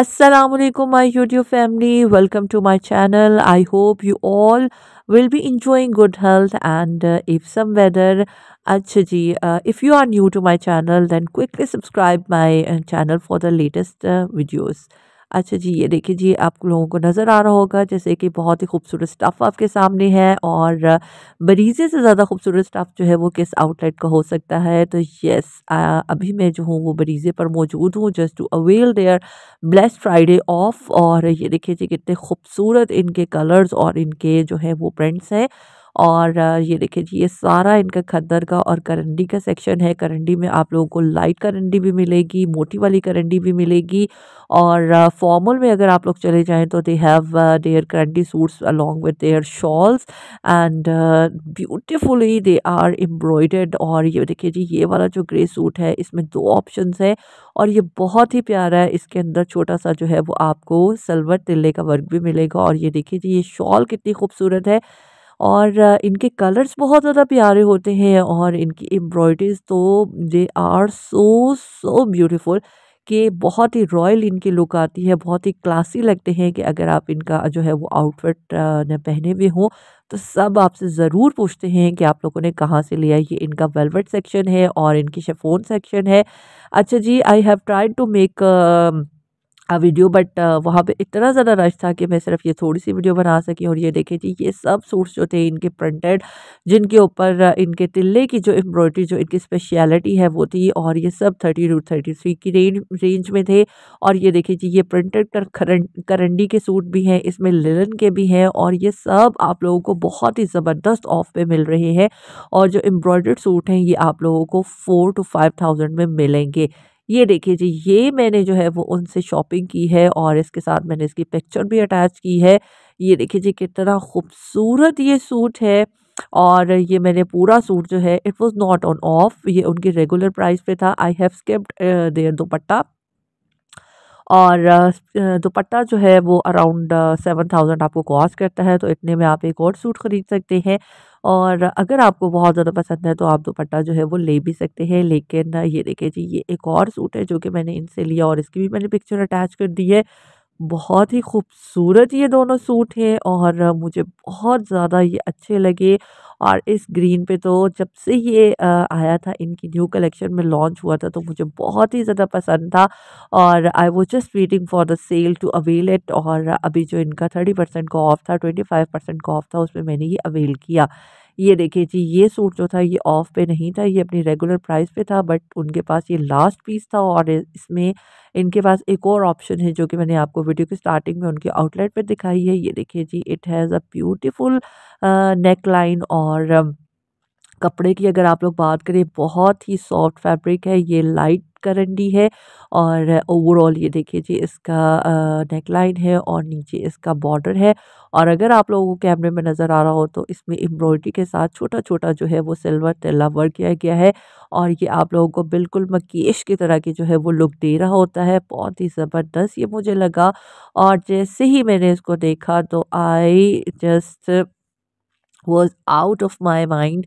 Assalamualaikum my YouTube family welcome to my channel I hope you all will be enjoying good health and uh, if some weather अच्छा जी uh, if you are new to my channel then quickly subscribe my uh, channel for the latest uh, videos अच्छा जी ये देखिए जी आप लोगों को नज़र आ रहा होगा जैसे कि बहुत ही खूबसूरत स्टफ़ आपके सामने है और मरीज़े से ज़्यादा खूबसूरत स्टफ़ जो है वो किस आउटलेट का हो सकता है तो येस अभी मैं जो हूँ वो मरीज़े पर मौजूद हूँ just to avail their bless Friday off और ये देखिए जी कितने खूबसूरत इनके कलर्स और इनके जो है वो प्रिंट्स हैं और ये देखिए जी ये सारा इनका खद्दर का और करंडी का सेक्शन है करंडी में आप लोगों को लाइट करंडी भी मिलेगी मोटी वाली करंडी भी मिलेगी और फॉर्मल में अगर आप लोग चले जाएँ तो दे हैव देयर करंडी suits along with their shawls and beautifully they are embroidered और ये देखिए जी ये वाला जो ग्रे सूट है इसमें दो ऑप्शन है और ये बहुत ही प्यारा है इसके अंदर छोटा सा जो है वो आपको सलवर तिल्ले का वर्क भी मिलेगा और ये देखिए जी ये शॉल कितनी खूबसूरत है और इनके कलर्स बहुत ज़्यादा प्यारे होते हैं और इनकी एम्ब्रॉयडरीज तो they are so so beautiful कि बहुत ही रॉयल इनकी लुक आती है बहुत ही क्लासी लगते हैं कि अगर आप इनका जो है वो आउटफिट न पहने हुए हों तो सब आपसे ज़रूर पूछते हैं कि आप लोगों ने कहाँ से लिया ये इनका वेलवेट सेक्शन है और इनकी शेफोन सेक्शन है अच्छा जी I have tried to make video but वहाँ पे इतना ज़्यादा रश था कि मैं सिर्फ ये थोड़ी सी वीडियो बना सकी और ये देखें जी ये सब सूट्स जो थे इनके प्रिंटेड जिनके ऊपर इनके तिल्ले की जो एम्ब्रॉयडरी जो इनकी स्पेशलिटी है वो थी और ये सब थर्टी टू थर्टी थ्री की रेंज रेंज में थे और ये देखें जी ये प्रिंटेड करंडी के सूट भी हैं इसमें लिलन के भी हैं और ये सब आप लोगों को बहुत ही ज़बरदस्त ऑफ पे मिल रहे हैं और जो एम्ब्रॉयडर्ड सूट हैं ये आप लोगों को फ़ोर टू फाइव थाउजेंड में मिलेंगे ये देखिए जी ये मैंने जो है वो उनसे शॉपिंग की है और इसके साथ मैंने इसकी पिक्चर भी अटैच की है ये देखिए जी कितना खूबसूरत ये सूट है और ये मैंने पूरा सूट जो है it was not on off ये उनके रेगुलर प्राइस पे था I have skipped their dupatta और दुपट्टा जो है वो अराउंड सेवन थाउजेंड आपको कॉस्ट करता है तो इतने में आप एक और सूट ख़रीद सकते हैं और अगर आपको बहुत ज़्यादा पसंद है तो आप दुपट्टा जो है वो ले भी सकते हैं लेकिन ये देखिए जी ये एक और सूट है जो कि मैंने इनसे लिया और इसकी भी मैंने पिक्चर अटैच कर दी है बहुत ही खूबसूरत ये दोनों सूट हैं और मुझे बहुत ज़्यादा ये अच्छे लगे और इस ग्रीन पे तो जब से ये आया था इनकी न्यू कलेक्शन में लॉन्च हुआ था तो मुझे बहुत ही ज़्यादा पसंद था और I was just waiting for the sale to avail it और अभी जो इनका थर्टी परसेंट का ऑफ था ट्वेंटी फाइव परसेंट का ऑफ था उसमें मैंने ये अवेल किया ये देखिए जी ये सूट जो था ये ऑफ पे नहीं था ये अपनी रेगुलर प्राइस पे था बट उनके पास ये लास्ट पीस था और इसमें इनके पास एक और ऑप्शन है जो कि मैंने आपको वीडियो की स्टार्टिंग में उनके आउटलेट पर दिखाई है ये देखिए जी it has a beautiful neckline और कपड़े की अगर आप लोग बात करें बहुत ही सॉफ्ट फैब्रिक है ये लाइट करंडी है और ओवरऑल ये देखिए जी इसका नेकलाइन है और नीचे इसका बॉर्डर है और अगर आप लोगों को कैमरे में नज़र आ रहा हो तो इसमें एम्ब्रॉयडरी के साथ छोटा छोटा जो है वो सिल्वर तेला वर्क किया गया है और ये आप लोगों को बिल्कुल मकीश की तरह की जो है वो लुक दे रहा होता है बहुत ही ज़बरदस्त ये मुझे लगा और जैसे ही मैंने इसको देखा तो I just was out of my mind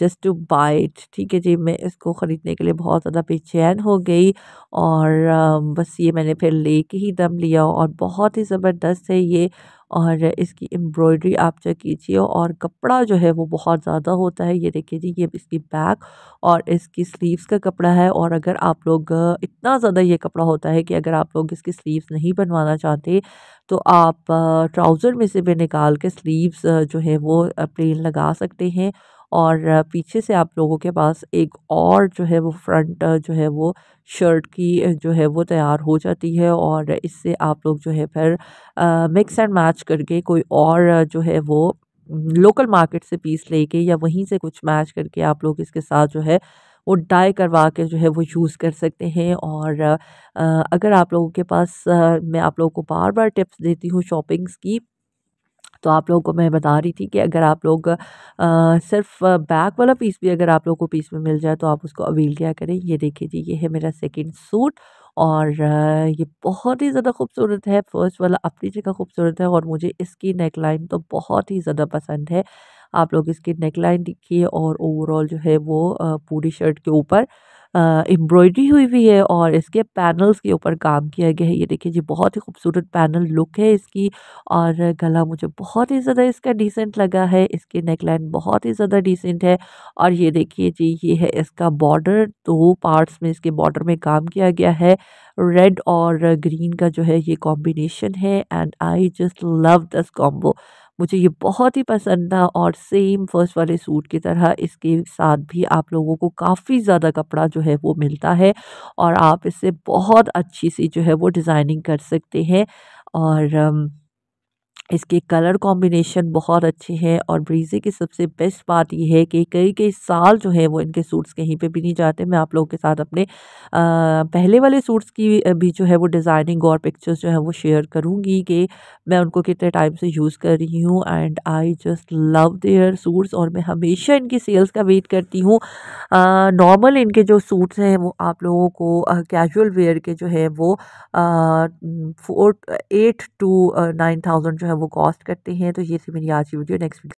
just to buy it ठीक है जी मैं इसको ख़रीदने के लिए बहुत ज़्यादा बेचैन हो गई और uh, बस ये मैंने फिर ले के ही दम लिया और बहुत ही ज़बरदस्त है ये और इसकी एम्ब्रॉयडरी आप चेक कीजिए और कपड़ा जो है वो बहुत ज़्यादा होता है ये देखिए जी ये इसकी बैक और इसकी स्लीव्स का कपड़ा है और अगर आप लोग uh, इतना ज़्यादा ये कपड़ा होता है कि अगर आप लोग इसकी स्लीव्स नहीं बनवाना चाहते तो आप ट्राउज़र में से भी निकाल के स्लीव्स जो है वो प्लेन लगा सकते हैं और पीछे से आप लोगों के पास एक और जो है वो फ्रंट जो है वो शर्ट की जो है वो तैयार हो जाती है और इससे आप लोग जो है फिर मिक्स एंड मैच करके कोई और जो है वो लोकल मार्केट से पीस लेके या वहीं से कुछ मैच करके आप लोग इसके साथ जो है वो डाई करवा के जो है वो यूज़ कर सकते हैं और अगर आप लोगों के पास मैं आप लोगों को बार बार टिप्स देती हूँ शॉपिंग्स की तो आप लोगों को मैं बता रही थी कि अगर आप लोग आ, सिर्फ बैक वाला पीस भी अगर आप लोगों को पीस में मिल जाए तो आप उसको अवेल किया करें ये देखिए जी ये है मेरा सेकंड सूट और ये बहुत ही ज़्यादा खूबसूरत है फर्स्ट वाला अपनी जगह खूबसूरत है और मुझे इसकी नेकलाइन तो बहुत ही ज़्यादा पसंद है आप लोग इसकी नेकलाइन दिखिए और ओवरऑल जो है वो पूरी शर्ट के ऊपर एम्ब्रॉयडरी हुई हुई है और इसके पैनल्स के ऊपर काम किया गया है ये देखिए जी बहुत ही खूबसूरत पैनल लुक है इसकी और गला मुझे बहुत ही ज़्यादा इसका डिसेंट लगा है इसके नेकलाइन बहुत ही ज़्यादा डिसेंट है और ये देखिए जी ये है इसका बॉर्डर दो पार्ट्स में इसके बॉर्डर में काम किया गया है रेड और ग्रीन का जो है ये कॉम्बिनेशन है and I just love this combo मुझे ये बहुत ही पसंद था और सेम फर्स्ट वाले सूट की तरह इसके साथ भी आप लोगों को काफ़ी ज़्यादा कपड़ा जो है वो मिलता है और आप इससे बहुत अच्छी सी जो है वो डिज़ाइनिंग कर सकते हैं और um, इसके कलर कॉम्बिनेशन बहुत अच्छे हैं और ब्रीजे की सबसे बेस्ट बात यह है कि कई कई साल जो है वो इनके सूट्स कहीं पे भी नहीं जाते मैं आप लोगों के साथ अपने आ, पहले वाले सूट्स की भी जो है वो डिज़ाइनिंग और पिक्चर्स जो है वो शेयर करूँगी कि मैं उनको कितने टाइम से यूज़ कर रही हूँ and I just love their suits और मैं हमेशा इनकी सेल्स का वेट करती हूँ नॉर्मल इनके जो सूट्स हैं वो आप लोगों को कैजुअल वेयर के जो है वो four eight to nine thousand जो है वो कॉस्ट करते हैं तो ये थी मेरी आज की वीडियो नेक्स्ट वीडियो